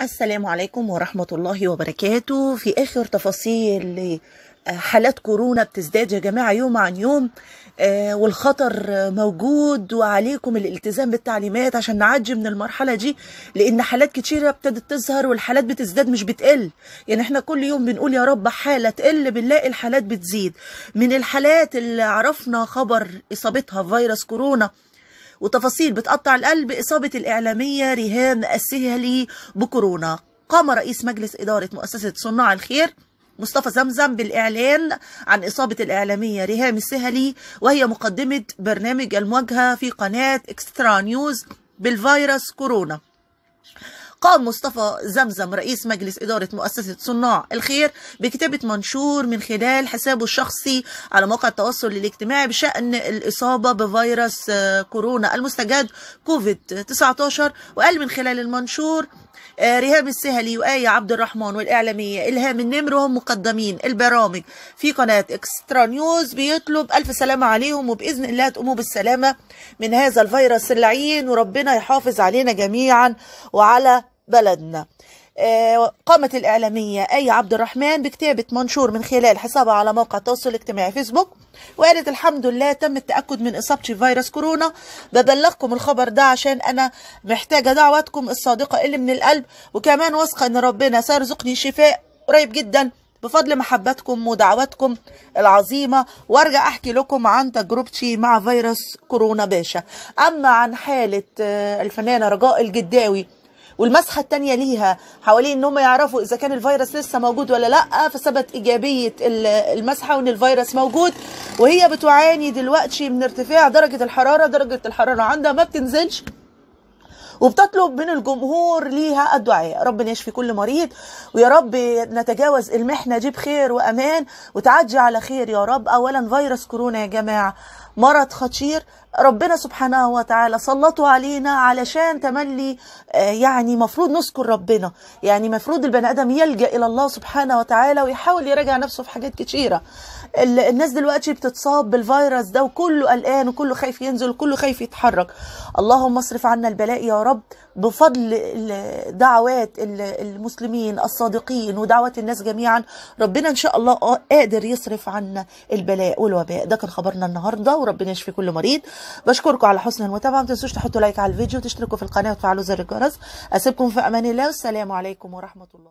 السلام عليكم ورحمة الله وبركاته في آخر تفاصيل آه، حالات كورونا بتزداد يا جماعة يوم عن يوم آه، والخطر موجود وعليكم الالتزام بالتعليمات عشان نعدي من المرحلة دي لأن حالات كتيرة ابتدت تظهر والحالات بتزداد مش بتقل يعني احنا كل يوم بنقول يا رب حالة تقل بنلاقي الحالات بتزيد من الحالات اللي عرفنا خبر إصابتها فيروس كورونا وتفاصيل بتقطع القلب إصابة الإعلامية ريهام السهلي بكورونا قام رئيس مجلس إدارة مؤسسة صناع الخير مصطفى زمزم بالإعلان عن إصابة الإعلامية ريهام السهلي وهي مقدمة برنامج المواجهة في قناة إكسترا نيوز بالفيروس كورونا قام مصطفى زمزم رئيس مجلس إدارة مؤسسة صناع الخير بكتابة منشور من خلال حسابه الشخصي على موقع التواصل الاجتماعي بشأن الإصابة بفيروس آه، كورونا المستجد كوفيد 19 وقال من خلال المنشور آه، ريهام السهلي وآية عبد الرحمن والإعلامية إلهام النمر وهم مقدمين البرامج في قناة إكسترا نيوز بيطلب ألف سلامة عليهم وبإذن الله تقوموا بالسلامة من هذا الفيروس اللعين وربنا يحافظ علينا جميعا وعلى بلدنا آه، قامت الإعلامية أي عبد الرحمن بكتابة منشور من خلال حسابها على موقع التواصل الاجتماعي فيسبوك وقالت الحمد لله تم التأكد من إصابتي بفيروس كورونا ببلغكم الخبر ده عشان أنا محتاجة دعواتكم الصادقة اللي من القلب وكمان واثقة إن ربنا سيرزقني شفاء قريب جدا بفضل محبتكم ودعواتكم العظيمة وارجع احكي لكم عن تجربتي مع فيروس كورونا باشا اما عن حالة آه، الفنانة رجاء الجداوي والمسحه الثانيه ليها حوالين ان هم يعرفوا اذا كان الفيروس لسه موجود ولا لا فثبت ايجابيه المسحه وان الفيروس موجود وهي بتعاني دلوقتي من ارتفاع درجه الحراره درجه الحراره عندها ما بتنزلش وبتطلب من الجمهور ليها الدعاء ربنا يشفي كل مريض ويا رب نتجاوز المحنه دي بخير وامان وتعدي على خير يا رب اولا فيروس كورونا يا جماعه مرض خطير ربنا سبحانه وتعالى سلطوا علينا علشان تملي آه، يعني مفروض نذكر ربنا يعني مفروض البني ادم يلجا الى الله سبحانه وتعالى ويحاول يراجع نفسه في حاجات كتيره الناس دلوقتي بتتصاب بالفيروس ده وكله قلقان وكله خايف ينزل وكله خايف يتحرك اللهم اصرف عنا البلاء يا رب بفضل دعوات المسلمين الصادقين ودعوات الناس جميعا ربنا ان شاء الله آه، قادر يصرف عنا البلاء والوباء ده كان خبرنا النهارده وربنا يشفي كل مريض بشكركم على حسن المتابعه ما تنسوش تحطوا لايك على الفيديو وتشتركوا في القناه وتفعلوا زر الجرس اسيبكم في امان الله والسلام عليكم ورحمه الله